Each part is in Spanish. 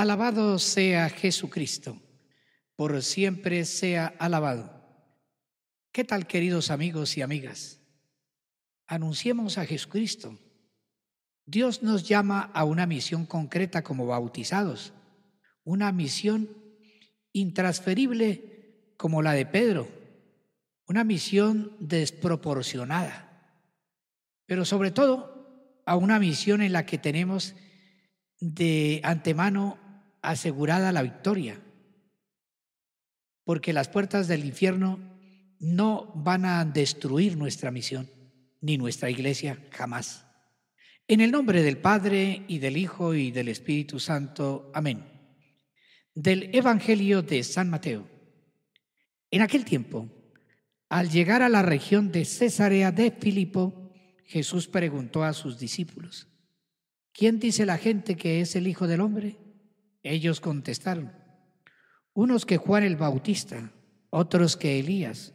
Alabado sea Jesucristo, por siempre sea alabado. ¿Qué tal, queridos amigos y amigas? Anunciemos a Jesucristo. Dios nos llama a una misión concreta como bautizados, una misión intransferible como la de Pedro, una misión desproporcionada, pero sobre todo a una misión en la que tenemos de antemano asegurada la victoria, porque las puertas del infierno no van a destruir nuestra misión, ni nuestra iglesia jamás. En el nombre del Padre y del Hijo y del Espíritu Santo. Amén. Del Evangelio de San Mateo. En aquel tiempo, al llegar a la región de Cesarea de Filipo, Jesús preguntó a sus discípulos, ¿quién dice la gente que es el Hijo del Hombre? Ellos contestaron, unos que Juan el Bautista, otros que Elías,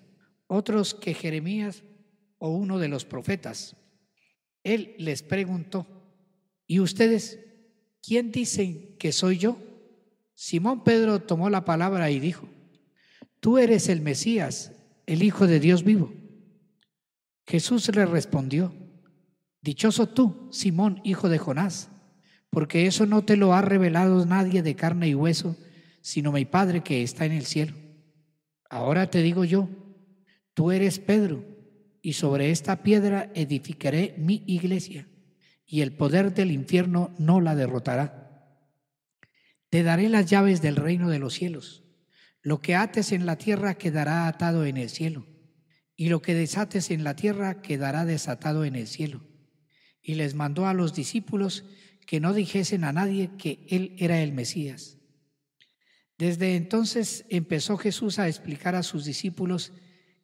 otros que Jeremías o uno de los profetas. Él les preguntó, ¿y ustedes quién dicen que soy yo? Simón Pedro tomó la palabra y dijo, tú eres el Mesías, el Hijo de Dios vivo. Jesús le respondió, dichoso tú, Simón, hijo de Jonás porque eso no te lo ha revelado nadie de carne y hueso, sino mi Padre que está en el cielo. Ahora te digo yo, tú eres Pedro, y sobre esta piedra edificaré mi iglesia, y el poder del infierno no la derrotará. Te daré las llaves del reino de los cielos. Lo que ates en la tierra quedará atado en el cielo, y lo que desates en la tierra quedará desatado en el cielo. Y les mandó a los discípulos que no dijesen a nadie que él era el Mesías. Desde entonces empezó Jesús a explicar a sus discípulos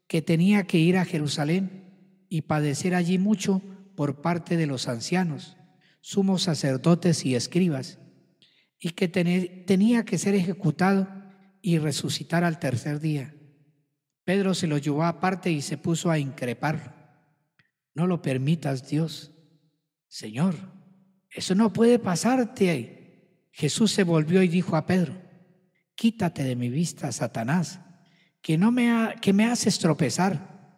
que tenía que ir a Jerusalén y padecer allí mucho por parte de los ancianos, sumos sacerdotes y escribas, y que tenía que ser ejecutado y resucitar al tercer día. Pedro se lo llevó aparte y se puso a increparlo. No lo permitas, Dios. Señor, eso no puede pasarte. Jesús se volvió y dijo a Pedro, quítate de mi vista, Satanás, que, no me, que me haces tropezar.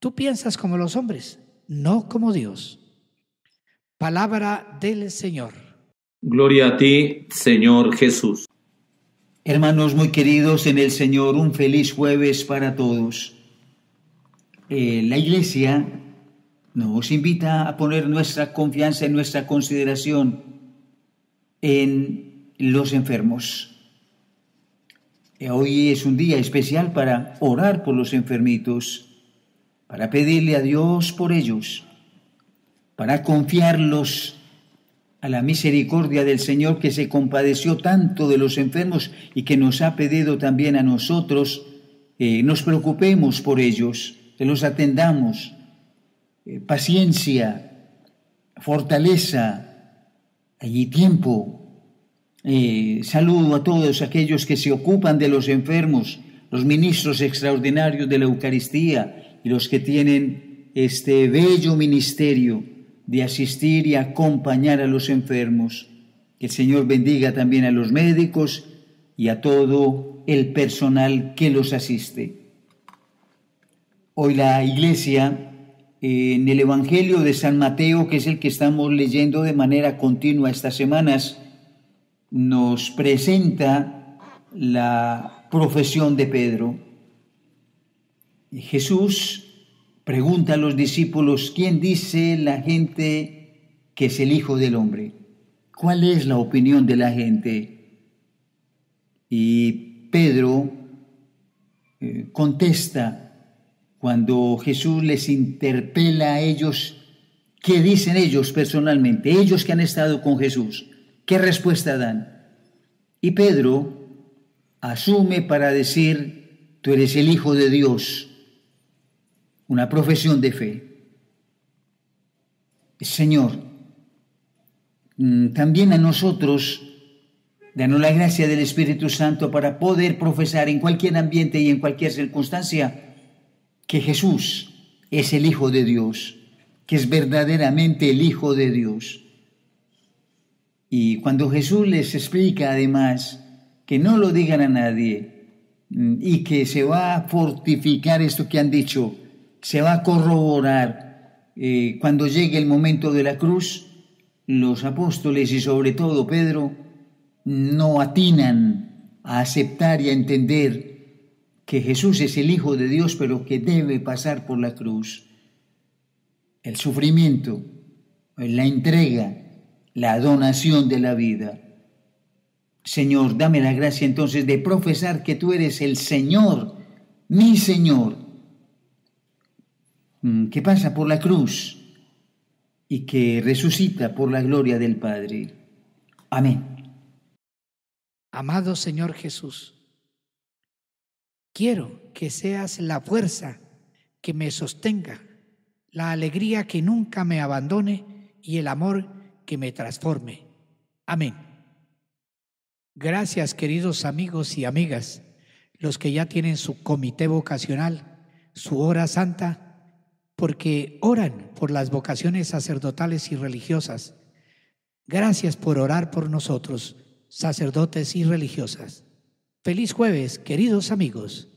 Tú piensas como los hombres, no como Dios. Palabra del Señor. Gloria a ti, Señor Jesús. Hermanos muy queridos en el Señor, un feliz jueves para todos. Eh, la iglesia nos invita a poner nuestra confianza y nuestra consideración en los enfermos. Hoy es un día especial para orar por los enfermitos, para pedirle a Dios por ellos, para confiarlos a la misericordia del Señor que se compadeció tanto de los enfermos y que nos ha pedido también a nosotros, que eh, nos preocupemos por ellos, que los atendamos, eh, paciencia, fortaleza y tiempo. Eh, saludo a todos aquellos que se ocupan de los enfermos, los ministros extraordinarios de la Eucaristía y los que tienen este bello ministerio de asistir y acompañar a los enfermos. Que el Señor bendiga también a los médicos y a todo el personal que los asiste. Hoy la Iglesia en el Evangelio de San Mateo, que es el que estamos leyendo de manera continua estas semanas, nos presenta la profesión de Pedro. Jesús pregunta a los discípulos, ¿quién dice la gente que es el Hijo del Hombre? ¿Cuál es la opinión de la gente? Y Pedro eh, contesta, cuando Jesús les interpela a ellos, ¿qué dicen ellos personalmente? Ellos que han estado con Jesús, ¿qué respuesta dan? Y Pedro asume para decir, tú eres el Hijo de Dios, una profesión de fe. Señor, mm, también a nosotros, danos la gracia del Espíritu Santo para poder profesar en cualquier ambiente y en cualquier circunstancia que Jesús es el Hijo de Dios, que es verdaderamente el Hijo de Dios. Y cuando Jesús les explica además que no lo digan a nadie mm, y que se va a fortificar esto que han dicho, se va a corroborar eh, cuando llegue el momento de la cruz, los apóstoles y sobre todo Pedro no atinan a aceptar y a entender que Jesús es el Hijo de Dios, pero que debe pasar por la cruz. El sufrimiento, la entrega, la donación de la vida. Señor, dame la gracia entonces de profesar que tú eres el Señor, mi Señor, mm, que pasa por la cruz y que resucita por la gloria del Padre. Amén. Amado Señor Jesús, Quiero que seas la fuerza que me sostenga, la alegría que nunca me abandone y el amor que me transforme. Amén. Gracias queridos amigos y amigas, los que ya tienen su comité vocacional, su hora santa, porque oran por las vocaciones sacerdotales y religiosas. Gracias por orar por nosotros, sacerdotes y religiosas. Feliz jueves, queridos amigos.